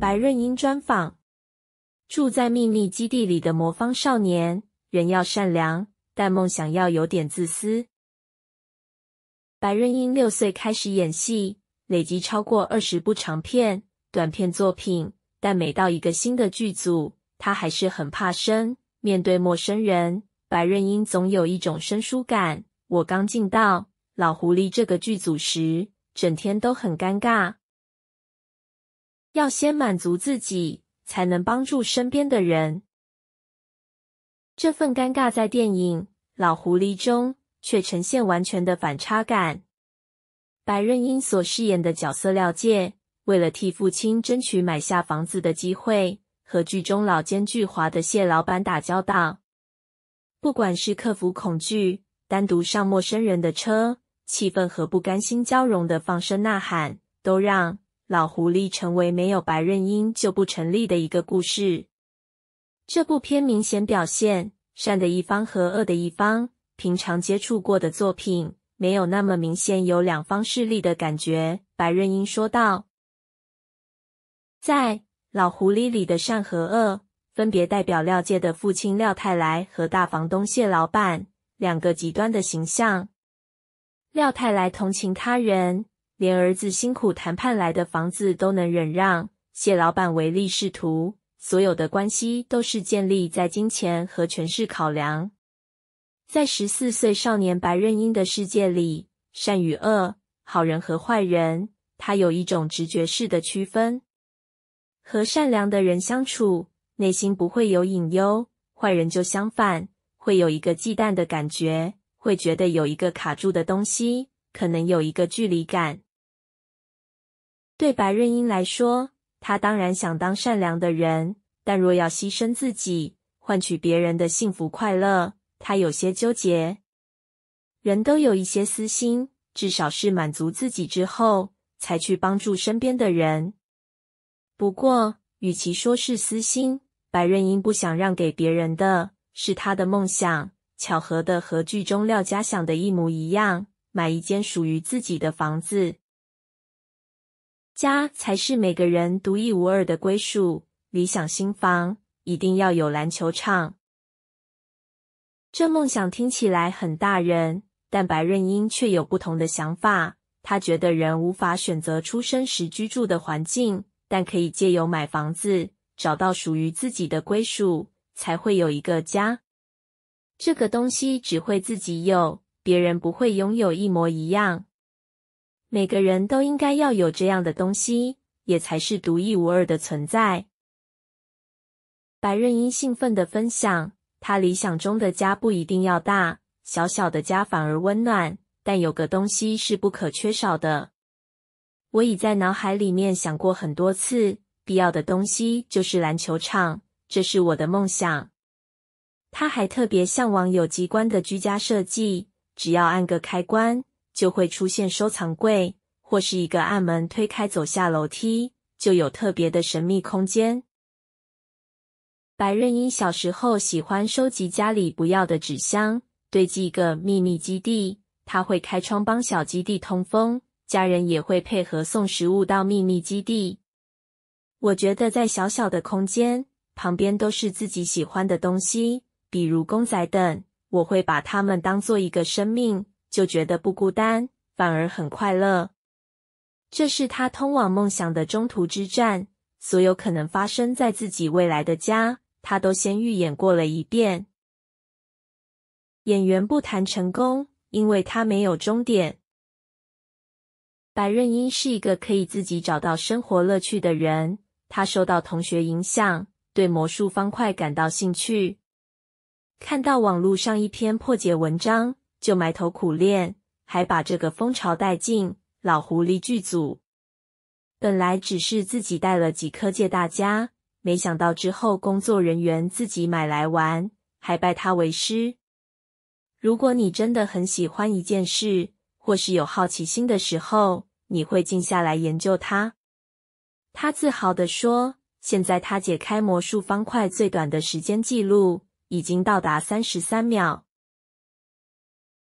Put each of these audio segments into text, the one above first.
白润英专访：住在秘密基地里的魔方少年。人要善良，但梦想要有点自私。白润英六岁开始演戏，累积超过二十部长片、短片作品。但每到一个新的剧组，她还是很怕生。面对陌生人，白润英总有一种生疏感。我刚进到《老狐狸》这个剧组时，整天都很尴尬。要先满足自己，才能帮助身边的人。这份尴尬在电影《老狐狸》中却呈现完全的反差感。白润英所饰演的角色廖介，为了替父亲争取买下房子的机会，和剧中老奸巨猾的谢老板打交道。不管是克服恐惧、单独上陌生人的车，气氛和不甘心交融的放声呐喊，都让。《老狐狸》成为没有白润英就不成立的一个故事。这部片明显表现善的一方和恶的一方。平常接触过的作品，没有那么明显有两方势力的感觉。白润英说道：“在《老狐狸》里的善和恶，分别代表廖介的父亲廖太来和大房东谢老板两个极端的形象。廖太来同情他人。”连儿子辛苦谈判来的房子都能忍让，谢老板唯利是图，所有的关系都是建立在金钱和权势考量。在十四岁少年白润英的世界里，善与恶、好人和坏人，他有一种直觉式的区分。和善良的人相处，内心不会有隐忧；坏人就相反，会有一个忌惮的感觉，会觉得有一个卡住的东西，可能有一个距离感。对白润英来说，她当然想当善良的人，但若要牺牲自己换取别人的幸福快乐，她有些纠结。人都有一些私心，至少是满足自己之后才去帮助身边的人。不过，与其说是私心，白润英不想让给别人的是她的梦想。巧合的和剧中廖家想的一模一样，买一间属于自己的房子。家才是每个人独一无二的归属。理想新房一定要有篮球场。这梦想听起来很大人，但白润英却有不同的想法。他觉得人无法选择出生时居住的环境，但可以借由买房子，找到属于自己的归属，才会有一个家。这个东西只会自己有，别人不会拥有一模一样。每个人都应该要有这样的东西，也才是独一无二的存在。白润英兴奋的分享，他理想中的家不一定要大，小小的家反而温暖，但有个东西是不可缺少的。我已在脑海里面想过很多次，必要的东西就是篮球场，这是我的梦想。他还特别向往有机关的居家设计，只要按个开关。就会出现收藏柜，或是一个暗门推开走下楼梯，就有特别的神秘空间。白润英小时候喜欢收集家里不要的纸箱，堆积一个秘密基地。他会开窗帮小基地通风，家人也会配合送食物到秘密基地。我觉得在小小的空间旁边都是自己喜欢的东西，比如公仔等，我会把它们当做一个生命。就觉得不孤单，反而很快乐。这是他通往梦想的中途之战，所有可能发生在自己未来的家，他都先预演过了一遍。演员不谈成功，因为他没有终点。白润英是一个可以自己找到生活乐趣的人。他受到同学影响，对魔术方块感到兴趣，看到网络上一篇破解文章。就埋头苦练，还把这个风潮带进老狐狸剧组。本来只是自己带了几颗借大家，没想到之后工作人员自己买来玩，还拜他为师。如果你真的很喜欢一件事，或是有好奇心的时候，你会静下来研究它。他自豪地说：“现在他解开魔术方块最短的时间记录，已经到达三十三秒。”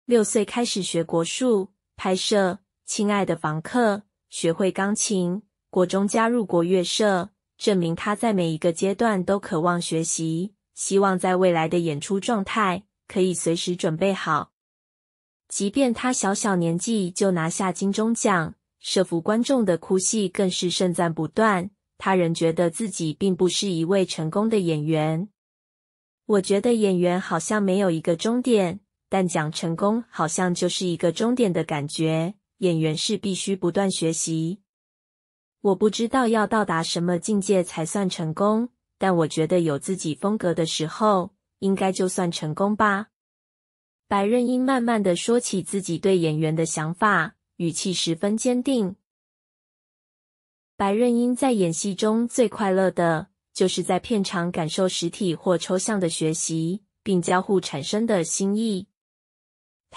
六岁开始学国术、拍摄《亲爱的房客》，学会钢琴，国中加入国乐社，证明他在每一个阶段都渴望学习，希望在未来的演出状态可以随时准备好。即便他小小年纪就拿下金钟奖，慑服观众的哭戏更是盛赞不断，他仍觉得自己并不是一位成功的演员。我觉得演员好像没有一个终点。但讲成功好像就是一个终点的感觉。演员是必须不断学习。我不知道要到达什么境界才算成功，但我觉得有自己风格的时候，应该就算成功吧。白润英慢慢的说起自己对演员的想法，语气十分坚定。白润英在演戏中最快乐的就是在片场感受实体或抽象的学习，并交互产生的心意。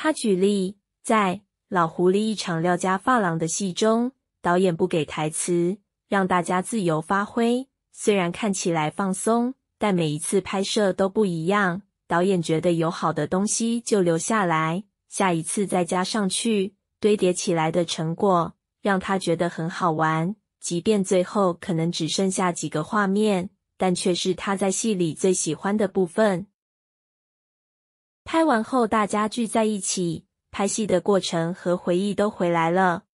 他举例，在老狐狸一场廖家发廊的戏中，导演不给台词，让大家自由发挥。虽然看起来放松，但每一次拍摄都不一样。导演觉得有好的东西就留下来，下一次再加上去，堆叠起来的成果让他觉得很好玩。即便最后可能只剩下几个画面，但却是他在戏里最喜欢的部分。拍完后，大家聚在一起，拍戏的过程和回忆都回来了。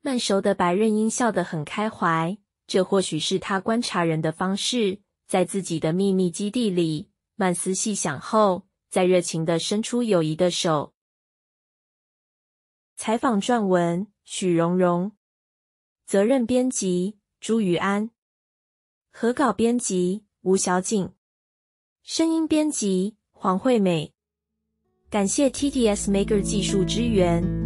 慢熟的白润英笑得很开怀，这或许是他观察人的方式。在自己的秘密基地里，慢思细想后，再热情的伸出友谊的手。采访撰文：许荣荣，责任编辑：朱于安，合稿编辑：吴小景，声音编辑：黄惠美。感谢 t t s Maker 技术支援。